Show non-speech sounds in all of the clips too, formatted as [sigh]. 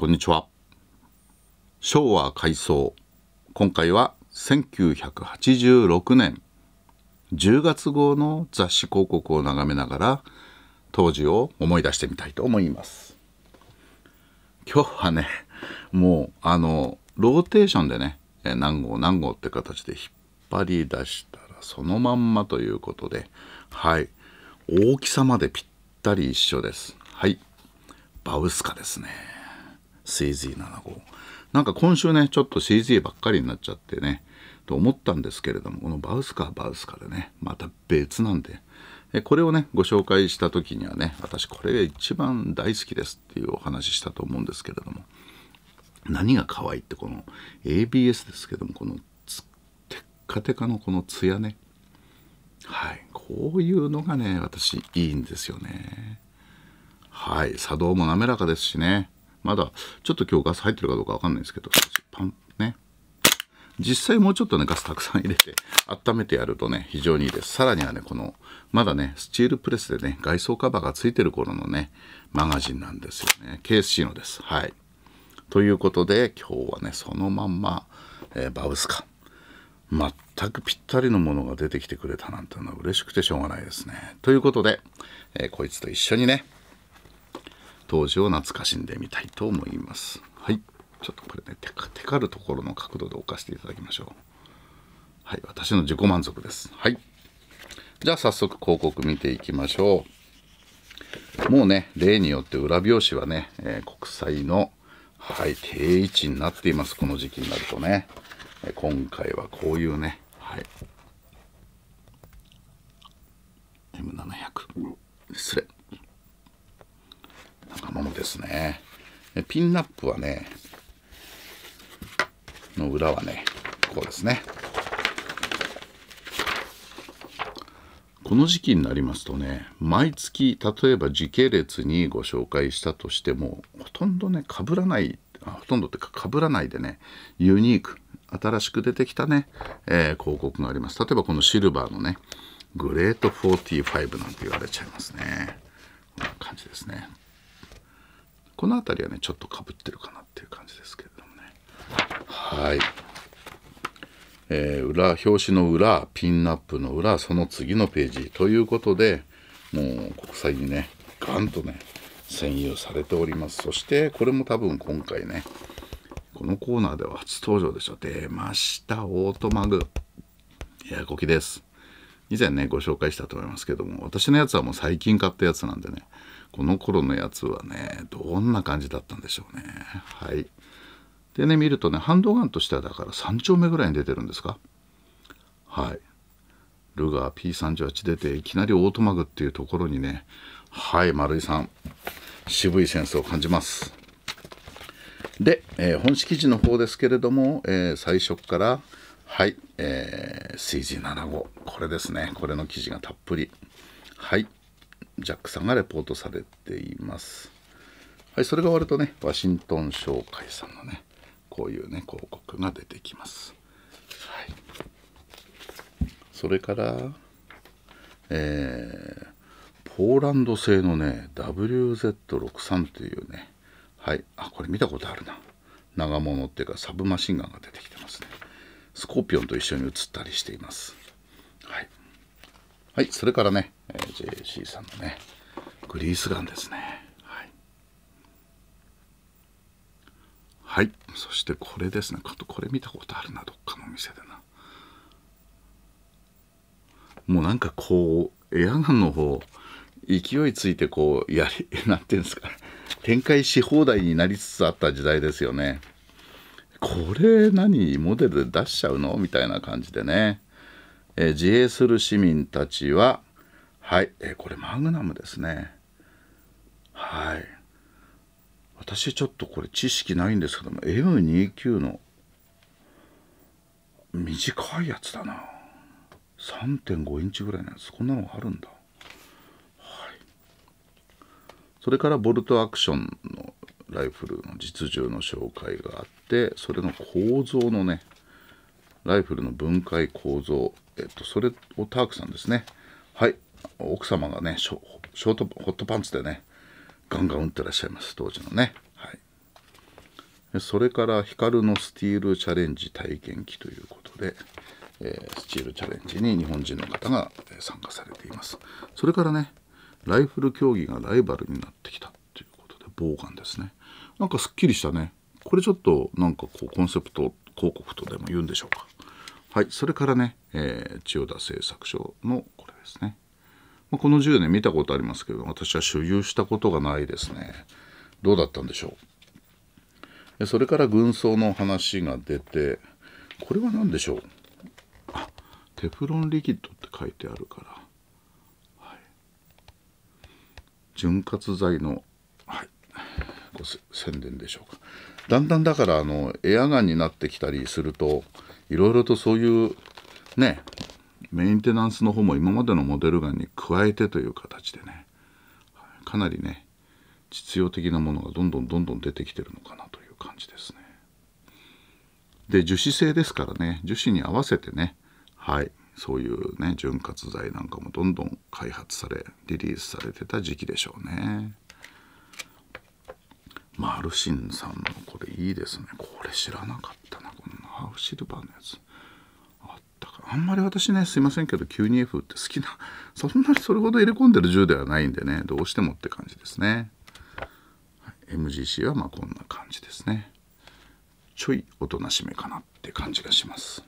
こんにちは。昭和改装。今回は1986年10月号の雑誌広告を眺めながら当時を思い出してみたいと思います。今日はね、もうあの、ローテーションでね、何号何号って形で引っ張り出したらそのまんまということで、はい。大きさまでぴったり一緒です。はい。バウスカですね。CZ75 なんか今週ねちょっと CZ ばっかりになっちゃってねと思ったんですけれどもこのバウスカーバウスカでねまた別なんでこれをねご紹介した時にはね私これが一番大好きですっていうお話ししたと思うんですけれども何が可愛いってこの ABS ですけどもこのテッカテカのこのツヤねはいこういうのがね私いいんですよねはい作動も滑らかですしねまだ、ちょっと今日ガス入ってるかどうかわかんないですけど、パン、ね。実際もうちょっとね、ガスたくさん入れて、温めてやるとね、非常にいいです。さらにはね、この、まだね、スチールプレスでね、外装カバーがついてる頃のね、マガジンなんですよね。KSC のです。はい。ということで、今日はね、そのまんま、えー、バウスカ。全くぴったりのものが出てきてくれたなんてのは嬉しくてしょうがないですね。ということで、えー、こいつと一緒にね、当時を懐かしんでみたいと思います。はい。ちょっとこれね、テカテカるところの角度で置かせていただきましょう。はい。私の自己満足です。はい。じゃあ早速広告見ていきましょう。もうね、例によって裏表紙はね、えー、国債の、はい、定位置になっています。この時期になるとね。えー、今回はこういうね、はい。M700。失礼。ものですね。ピンナップはね、の裏はね、こうですね。この時期になりますとね、毎月、例えば時系列にご紹介したとしても、ほとんどね、かぶらない、あほとんどってか、かぶらないでね、ユニーク、新しく出てきたね、えー、広告があります。例えばこのシルバーのね、グレート45なんて言われちゃいますね。こんな感じですね。この辺りはねちょっとかぶってるかなっていう感じですけれどもねはい、えー、裏表紙の裏ピンナップの裏その次のページということでもう国際にねガンとね占有されておりますそしてこれも多分今回ねこのコーナーでは初登場でしょ出ましたオートマグエアコキです以前ねご紹介したと思いますけども私のやつはもう最近買ったやつなんでねこの頃のやつはねどんな感じだったんでしょうねはいでね見るとねハンドガンとしてはだから3丁目ぐらいに出てるんですかはいルガー P38 出ていきなりオートマグっていうところにねはい丸井さん渋いセンスを感じますで、えー、本式地の方ですけれども、えー、最初からはい、えー、CG75 これですねこれの記事がたっぷりはいジャックさんがレポートされています。はい、それが終わるとね、ワシントン商会さんのね、こういうね、広告が出てきます。はい、それから、えー、ポーランド製のね、WZ63 というね、はい、あ、これ見たことあるな。長物っていうか、サブマシンガンが出てきてますね。スコーピオンと一緒に写ったりしています。はい、それからね、えー、JC さんのね、グリースガンですね。はい。はい、そしてこれですね。とこれ見たことあるな、どっかのお店でな。もうなんかこう、エアガンの方、勢いついてこう、やり、なんていうんですか、展開し放題になりつつあった時代ですよね。これ何モデルで出しちゃうのみたいな感じでね。えー、自衛する市民たちは、はい、えー、これマグナムですね。はい。私ちょっとこれ知識ないんですけども、M29 の短いやつだな。3.5インチぐらいのやつ。こんなのがあるんだ。はい。それからボルトアクションのライフルの実銃の紹介があって、それの構造のね、ライフルの分解構造えっと、それをタークさんですね。はい。奥様がね、ショショート、ホットパンツでね、ガンガン打ってらっしゃいます、当時のね。はい。それから、ヒカルのスティールチャレンジ体験記ということで、えー、スチールチャレンジに日本人の方が参加されています。それからね、ライフル競技がライバルになってきたということで、ボーガンですね。なんかすっきりしたね。これちょっと、なんかこう、コンセプト広告とでも言うんでしょうか。はい、それからね、えー、千代田製作所のこれですね、まあ、この10年見たことありますけど私は所有したことがないですねどうだったんでしょうそれから軍曹の話が出てこれは何でしょうあテフロンリキッドって書いてあるから、はい、潤滑剤の、はい、ご宣伝でしょうかだんだんだからあのエアガンになってきたりするといろいろとそういうねメンテナンスの方も今までのモデルガンに加えてという形でねかなりね実用的なものがどんどんどんどん出てきてるのかなという感じですねで樹脂製ですからね樹脂に合わせてねはいそういうね潤滑剤なんかもどんどん開発されリリースされてた時期でしょうねマルシンさんのこれいいですねこれ知らなかったなこのハーフシルバーのやつあんまり私ねすいませんけど 92F って好きな [laughs] そんなにそれほど入れ込んでる銃ではないんでねどうしてもって感じですね、MGC はまあこんな感じですねちょいおとなしめかなって感じがします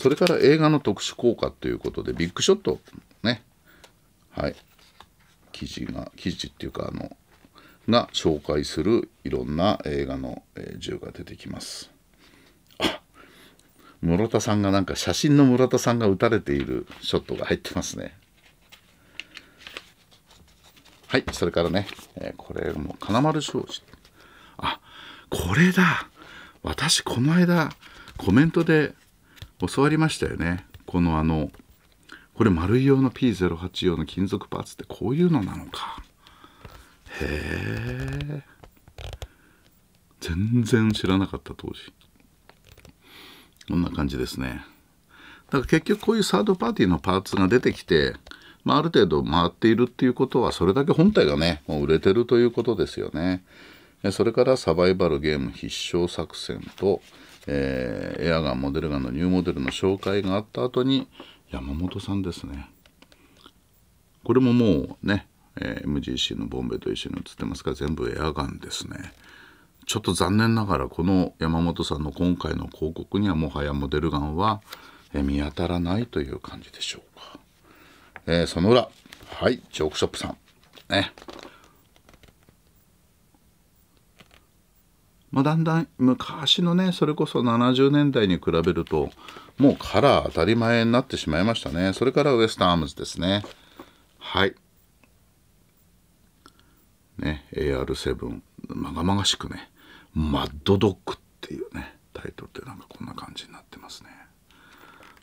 それから映画の特殊効果ということでビッグショットねはい記事が記事っていうかあのが紹介するいろんな映画の、え銃が出てきます。室田さんがなんか写真の村田さんが打たれているショットが入ってますねはいそれからね、えー、これも金丸商事あこれだ私この間コメントで教わりましたよねこのあのこれ丸い用の P08 用の金属パーツってこういうのなのかへえ全然知らなかった当時こんな感じですね。だから結局こういうサードパーティーのパーツが出てきて、まあ、ある程度回っているっていうことはそれだけ本体がねもう売れてるということですよね。それからサバイバルゲーム必勝作戦と、えー、エアガンモデルガンのニューモデルの紹介があった後に山本さんですね。これももうね、えー、MGC のボンベと一緒に写ってますから全部エアガンですね。ちょっと残念ながらこの山本さんの今回の広告にはもはやモデルガンは見当たらないという感じでしょうか、えー、その裏はいチョークショップさんねまあ、だんだん昔のねそれこそ70年代に比べるともうカラー当たり前になってしまいましたねそれからウエスタンアームズですねはいね AR7 まがまがしくねマッドドッグっていうねタイトルでなんかこんな感じになってますね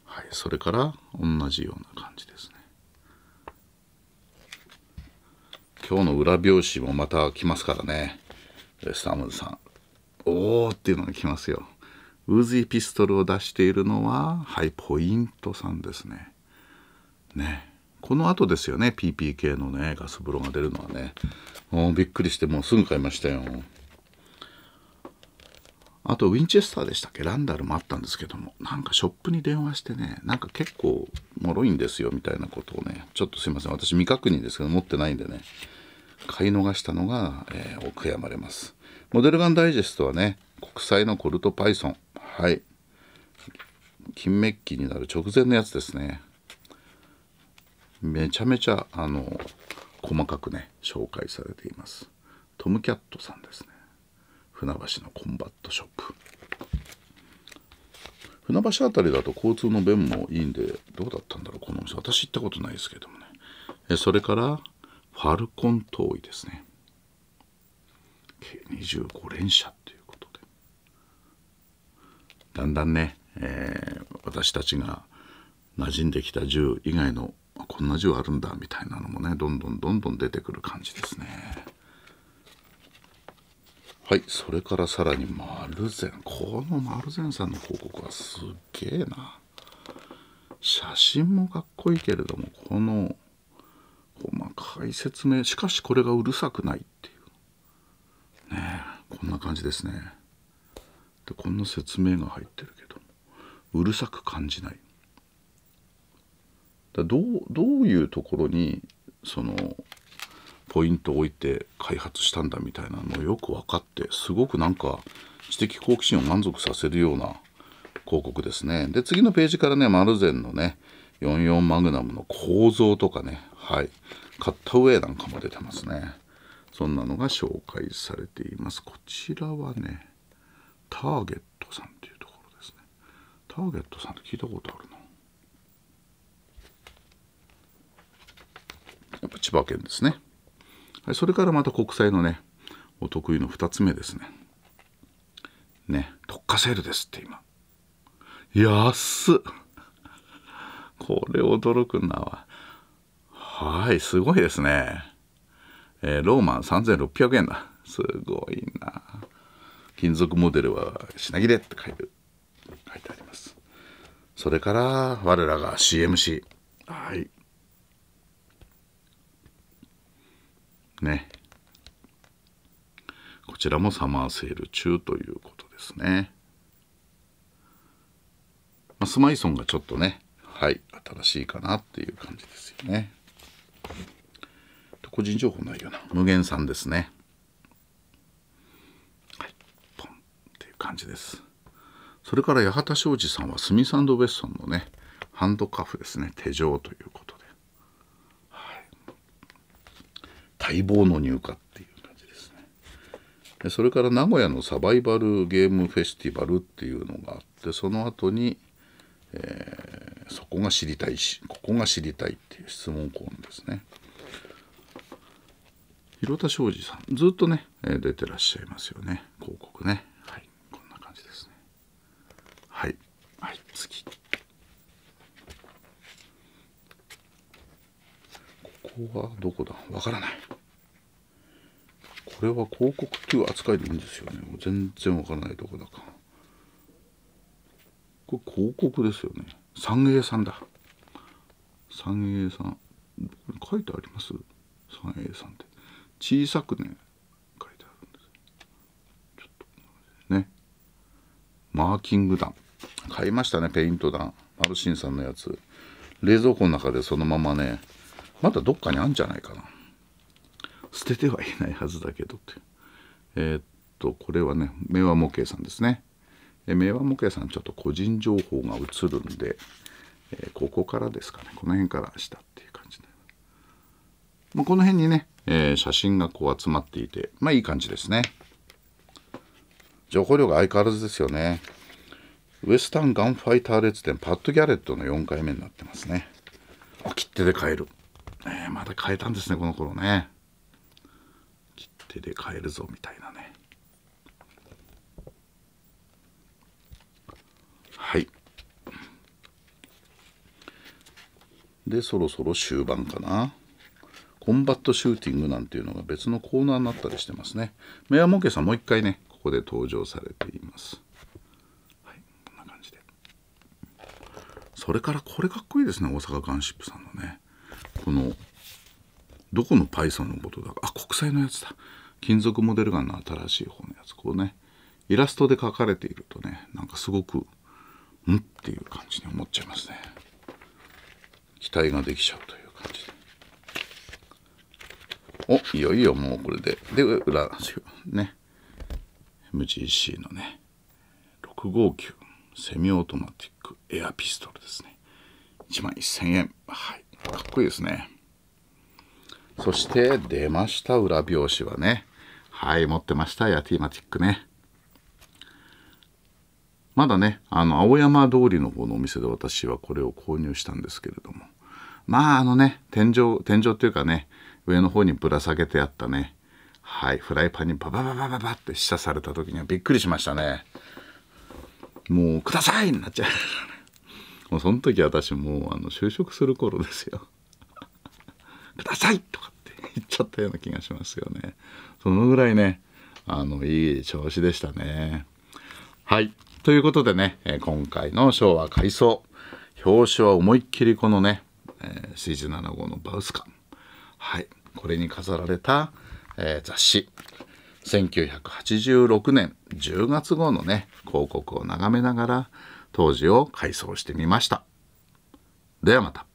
はいそれから同じような感じですね今日の裏表紙もまた来ますからねスタムズさんおーっていうのが来ますよウーズイピストルを出しているのははいポイントさんですねねこの後ですよね PPK のねガス風呂が出るのはねもうびっくりしてもうすぐ買いましたよあとウィンチェスターでしたっけランダルもあったんですけどもなんかショップに電話してねなんか結構もろいんですよみたいなことをねちょっとすいません私未確認ですけど持ってないんでね買い逃したのが、えー、お悔やまれますモデルガンダイジェストはね国際のコルトパイソンはい金メッキになる直前のやつですねめちゃめちゃあの細かくね紹介されていますトム・キャットさんですね船橋のコンバットショップ船橋あたりだと交通の便もいいんでどうだったんだろうこの店私行ったことないですけどもねえそれからファルコン遠いですね計25連射っていうことでだんだんね、えー、私たちが馴染んできた銃以外のこんな銃あるんだみたいなのもねどんどんどんどん出てくる感じですねはいそれからさらに丸善。この丸善さんの広告はすげえな写真もかっこいいけれどもこの細かい説明しかしこれがうるさくないっていうねえこんな感じですねでこんな説明が入ってるけどうるさく感じないだどうどういうところにそのポイントを置いて開発したんだみたいなのをよく分かってすごくなんか知的好奇心を満足させるような広告ですねで次のページからねマルゼンのね44マグナムの構造とかねはいカットウェイなんかも出てますねそんなのが紹介されていますこちらはねターゲットさんっていうところですねターゲットさんって聞いたことあるなやっぱ千葉県ですねはい、それからまた国債のねお得意の2つ目ですねね特化セールですって今安っこれ驚くなわはいすごいですねえー、ローマン3600円だすごいな金属モデルは品切れって書いて書いてありますそれから我らが CMC はいね。こちらもサマーセール中ということですね。まあ、スマイソンがちょっとね、はい、新しいかなっていう感じですよね。個人情報ないよな。無限さんですね。はい、ポンっていう感じです。それから八幡商事さんはスミドウェッソンのね、ハンドカフですね、手錠ということ。待望の入荷っていう感じですねでそれから名古屋のサバイバルゲームフェスティバルっていうのがあってその後に、えー、そこが知りたいしここが知りたいっていう質問コーナーですね広田庄司さんずっとね出てらっしゃいますよね広告ねはいこんな感じですねはいはい次ここはどこだわからないこれは広告級扱いでいいんですよねもう全然わからないとこだかこれ広告ですよね三栄さんだ三栄さん書いてあります三栄さんって小さくね書いてあるんですちょっとねマーキング弾買いましたねペイント弾マルシンさんのやつ冷蔵庫の中でそのままねまだどっかにあるんじゃないかな捨ててはいないはずだけどってえー、っとこれはね明和模型さんですねで明和模型さんちょっと個人情報が映るんで、えー、ここからですかねこの辺から下っていう感じで、まあ、この辺にね、えー、写真がこう集まっていてまあいい感じですね情報量が相変わらずですよねウエスタンガンファイター列伝パッド・ギャレットの4回目になってますね切手で買える、えー、まだ買えたんですねこの頃ね手で買えるぞみたいなねはいでそろそろ終盤かなコンバットシューティングなんていうのが別のコーナーになったりしてますねメアモケさんもう一回ねここで登場されていますはいこんな感じでそれからこれかっこいいですね大阪ガンシップさんのねこのどこの Python のことだあ国際のやつだ金属モデルガンの新しい方のやつこうねイラストで描かれているとねなんかすごくんっていう感じに思っちゃいますね期待ができちゃうという感じでおいよいよもうこれでで裏ね MGC のね659セミオートマティックエアピストルですね1万1000円はいかっこいいですねそして出ました裏表紙はねはい持ってましたヤティマティックねまだねあの青山通りの方のお店で私はこれを購入したんですけれどもまああのね天井天井っていうかね上の方にぶら下げてあったねはいフライパンにババババババって示唆された時にはびっくりしましたねもうくださいになっちゃうもうその時私もうあの就職する頃ですよ [laughs] くださいとかちゃったような気がしますよね。そのぐらいね、あの、いい調子でしたね。はい。ということでね、え今回の昭和改装、表紙は思いっきりこのね、えー、水準7号のバウスカはい。これに飾られた、えー、雑誌。1986年10月号のね、広告を眺めながら、当時を改装してみました。ではまた。